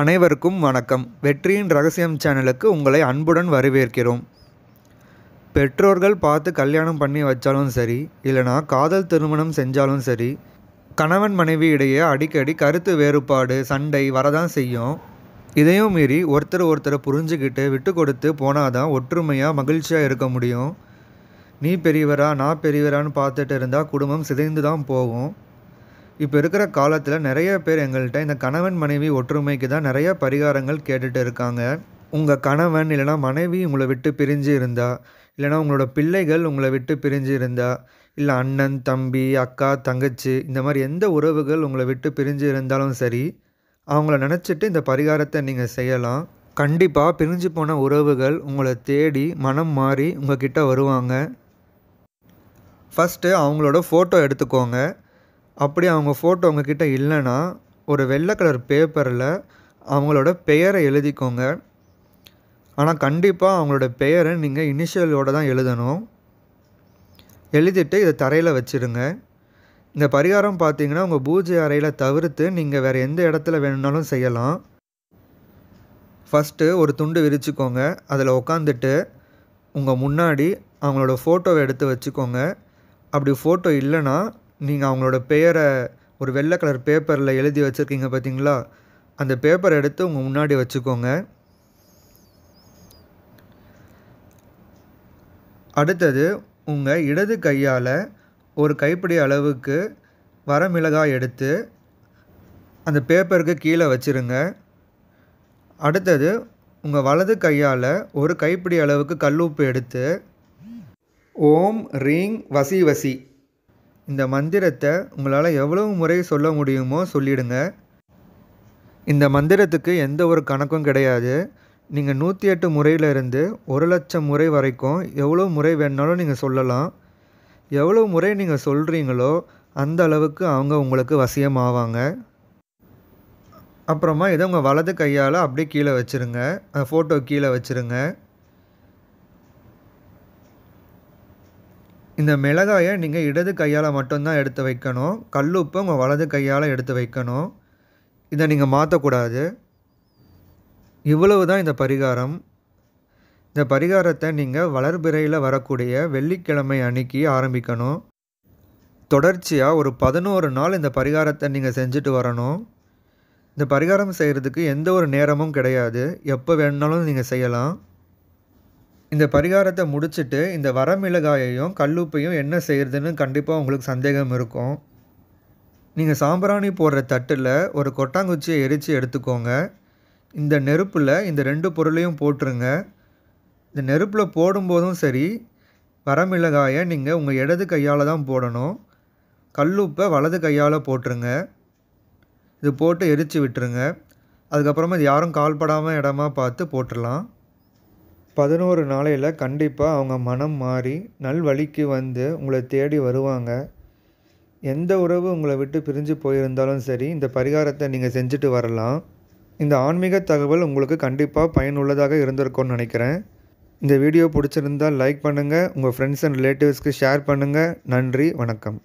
அனைவருக்கும் வணக்கம் வெற்றியின் ரகசியம் சேனலுக்கு உங்களை அன்புடன் வரவேற்கிறோம் பெற்றோர்கள் பார்த்து கல்யாணம் பண்ணி வச்சாலும் சரி இல்லைனா காதல் திருமணம் செஞ்சாலும் சரி கணவன் மனைவி இடையே அடிக்கடி கருத்து வேறுபாடு சண்டை வரதான் செய்யும் இதையும் மீறி ஒருத்தர் ஒருத்தரை புரிஞ்சுக்கிட்டு விட்டு கொடுத்து போனாதான் ஒற்றுமையாக மகிழ்ச்சியாக இருக்க முடியும் நீ பெரியவரா நான் பெரியவரான்னு பார்த்துட்டு இருந்தால் குடும்பம் சிதைந்து தான் போகும் இப்போ இருக்கிற காலத்தில் நிறைய பேர் எங்கள்கிட்ட இந்த கணவன் மனைவி ஒற்றுமைக்கு தான் நிறைய பரிகாரங்கள் கேட்டுகிட்டு இருக்காங்க உங்கள் கணவன் இல்லைனா மனைவி உங்களை விட்டு பிரிஞ்சு இருந்தா இல்லைனா உங்களோட பிள்ளைகள் உங்களை விட்டு பிரிஞ்சு இருந்தா இல்லை அண்ணன் தம்பி அக்கா தங்கச்சி இந்த மாதிரி எந்த உறவுகள் உங்களை விட்டு பிரிஞ்சு இருந்தாலும் சரி அவங்கள நினச்சிட்டு இந்த பரிகாரத்தை நீங்கள் செய்யலாம் கண்டிப்பாக பிரிஞ்சு போன உறவுகள் உங்களை தேடி மனம் மாறி கிட்டே வருவாங்க ஃபஸ்ட்டு அவங்களோட ஃபோட்டோ எடுத்துக்கோங்க அப்படி அவங்க ஃபோட்டோ உங்கக்கிட்ட இல்லைன்னா ஒரு வெள்ளை கலர் பேப்பரில் அவங்களோட பெயரை எழுதிக்கோங்க ஆனால் கண்டிப்பாக அவங்களோட பெயரை நீங்கள் இனிஷியலோடு தான் எழுதணும் எழுதிட்டு இதை தரையில் வச்சுருங்க இந்த பரிகாரம் பார்த்தீங்கன்னா உங்கள் பூஜை அறையில் தவிர்த்து நீங்கள் வேறு எந்த இடத்துல வேணும்னாலும் செய்யலாம் ஃபஸ்ட்டு ஒரு துண்டு விரிச்சுக்கோங்க அதில் உக்காந்துட்டு உங்கள் முன்னாடி அவங்களோட ஃபோட்டோவை எடுத்து வச்சுக்கோங்க அப்படி ஃபோட்டோ இல்லைன்னா நீங்கள் அவங்களோட பெயரை ஒரு வெள்ளை கலர் பேப்பரில் எழுதி வச்சுருக்கீங்க பார்த்தீங்களா அந்த பேப்பரை எடுத்து உங்கள் முன்னாடி வச்சுக்கோங்க அடுத்தது உங்கள் இடது கையால் ஒரு கைப்பிடி அளவுக்கு வரமிளகாய் எடுத்து அந்த பேப்பருக்கு கீழே வச்சுருங்க அடுத்தது உங்கள் வலது கையால் ஒரு கைப்பிடி அளவுக்கு கல்லுப்பு எடுத்து ஓம் ரீங் வசி வசி இந்த மந்திரத்தை உங்களால் எவ்வளவு முறை சொல்ல முடியுமோ சொல்லிடுங்க இந்த மந்திரத்துக்கு எந்த ஒரு கணக்கும் கிடையாது நீங்கள் நூற்றி எட்டு முறையிலிருந்து ஒரு லட்சம் முறை வரைக்கும் எவ்வளோ முறை வேணாலும் நீங்கள் சொல்லலாம் எவ்வளோ முறை நீங்கள் சொல்கிறீங்களோ அந்த அளவுக்கு அவங்க உங்களுக்கு வசியமாவாங்க அப்புறமா இதை உங்கள் வலது கையால் அப்படியே கீழே வச்சுருங்க ஃபோட்டோ கீழே வச்சுருங்க இந்த மிளகாயை நீங்கள் இடது கையால் மட்டும்தான் எடுத்து வைக்கணும் கல்லுப்பை உங்கள் வலது கையால் எடுத்து வைக்கணும் இதை நீங்கள் மாற்றக்கூடாது இவ்வளவு தான் இந்த பரிகாரம் இந்த பரிகாரத்தை நீங்கள் வளர்பிறையில் வரக்கூடிய வெள்ளிக்கிழமை அன்னைக்கு ஆரம்பிக்கணும் தொடர்ச்சியாக ஒரு பதினோரு நாள் இந்த பரிகாரத்தை நீங்கள் செஞ்சுட்டு வரணும் இந்த பரிகாரம் செய்கிறதுக்கு எந்த ஒரு நேரமும் கிடையாது எப்போ வேணுனாலும் நீங்கள் செய்யலாம் இந்த பரிகாரத்தை முடிச்சுட்டு இந்த வரமிளகாயையும் கல்லுப்பையும் என்ன செய்கிறதுன்னு கண்டிப்பாக உங்களுக்கு சந்தேகம் இருக்கும் நீங்கள் சாம்பிராணி போடுற தட்டில் ஒரு கொட்டாங்குச்சியை எரித்து எடுத்துக்கோங்க இந்த நெருப்பில் இந்த ரெண்டு பொருளையும் போட்டுருங்க இந்த நெருப்பில் போடும்போதும் சரி வரமிளகாயை நீங்கள் உங்கள் இடது கையால் தான் போடணும் கல்லுப்பை வலது கையால் போட்டுருங்க இது போட்டு எரித்து விட்டுருங்க அதுக்கப்புறமா இது யாரும் கால்படாமல் இடமா பார்த்து போட்டுடலாம் பதினோரு நாளையில் கண்டிப்பாக அவங்க மனம் மாறி நல்வழிக்கு வந்து உங்களை தேடி வருவாங்க எந்த உறவு உங்களை விட்டு பிரிஞ்சு போயிருந்தாலும் சரி இந்த பரிகாரத்தை நீங்கள் செஞ்சுட்டு வரலாம் இந்த ஆன்மீக தகவல் உங்களுக்கு கண்டிப்பாக பயனுள்ளதாக இருந்திருக்கும்னு நினைக்கிறேன் இந்த வீடியோ பிடிச்சிருந்தால் லைக் பண்ணுங்கள் உங்கள் ஃப்ரெண்ட்ஸ் அண்ட் ரிலேட்டிவ்ஸ்க்கு ஷேர் பண்ணுங்கள் நன்றி வணக்கம்